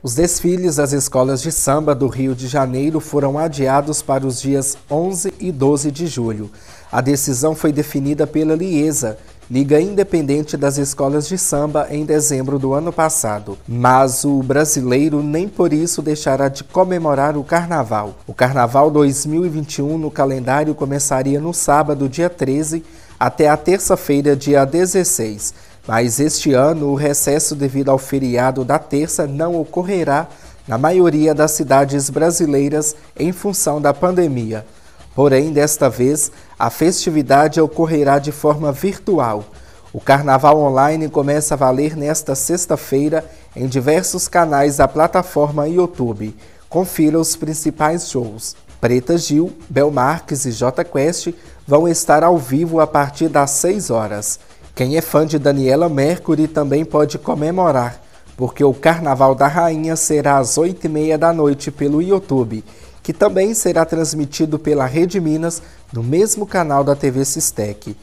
Os desfiles das escolas de samba do Rio de Janeiro foram adiados para os dias 11 e 12 de julho. A decisão foi definida pela Liesa, Liga Independente das Escolas de Samba, em dezembro do ano passado. Mas o brasileiro nem por isso deixará de comemorar o Carnaval. O Carnaval 2021 no calendário começaria no sábado, dia 13, até a terça-feira, dia 16 mas este ano, o recesso devido ao feriado da terça não ocorrerá na maioria das cidades brasileiras em função da pandemia. Porém, desta vez, a festividade ocorrerá de forma virtual. O carnaval online começa a valer nesta sexta-feira em diversos canais da plataforma YouTube. Confira os principais shows. Preta Gil, Bel Marques e J Quest vão estar ao vivo a partir das 6 horas. Quem é fã de Daniela Mercury também pode comemorar, porque o Carnaval da Rainha será às 8h30 da noite pelo YouTube, que também será transmitido pela Rede Minas no mesmo canal da TV Sistec.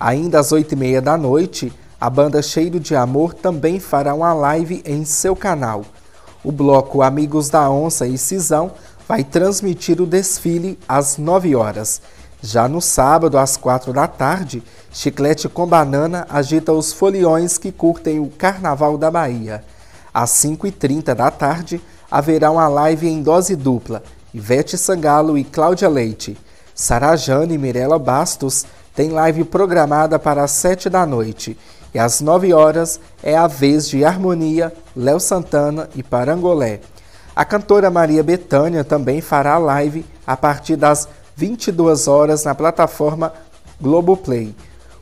Ainda às 8h30 da noite, a banda Cheiro de Amor também fará uma live em seu canal. O bloco Amigos da Onça e Cisão vai transmitir o desfile às 9 horas. Já no sábado, às quatro da tarde, Chiclete com Banana agita os foliões que curtem o Carnaval da Bahia. Às 5h30 da tarde, haverá uma live em dose dupla, Ivete Sangalo e Cláudia Leite. Sarajane e Mirella Bastos têm live programada para as 7 da noite. E às 9 horas é a vez de Harmonia, Léo Santana e Parangolé. A cantora Maria Bethânia também fará live a partir das 22 horas na plataforma Globoplay.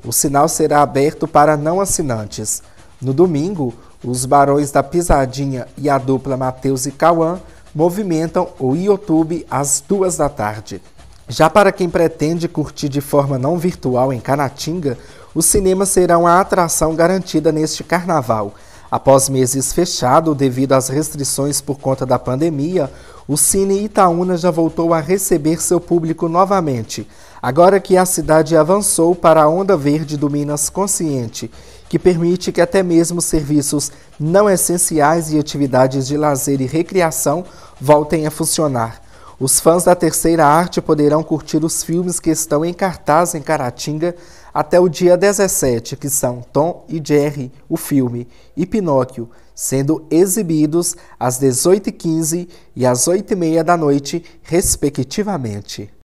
O sinal será aberto para não assinantes. No domingo, os Barões da Pisadinha e a dupla Matheus e Cauã movimentam o YouTube às duas da tarde. Já para quem pretende curtir de forma não virtual em Canatinga, o cinema será uma atração garantida neste carnaval. Após meses fechado devido às restrições por conta da pandemia, o Cine Itaúna já voltou a receber seu público novamente, agora que a cidade avançou para a onda verde do Minas Consciente, que permite que até mesmo serviços não essenciais e atividades de lazer e recreação voltem a funcionar. Os fãs da terceira arte poderão curtir os filmes que estão em cartaz em Caratinga até o dia 17, que são Tom e Jerry, o filme, e Pinóquio, sendo exibidos às 18h15 e às 8h30 da noite, respectivamente.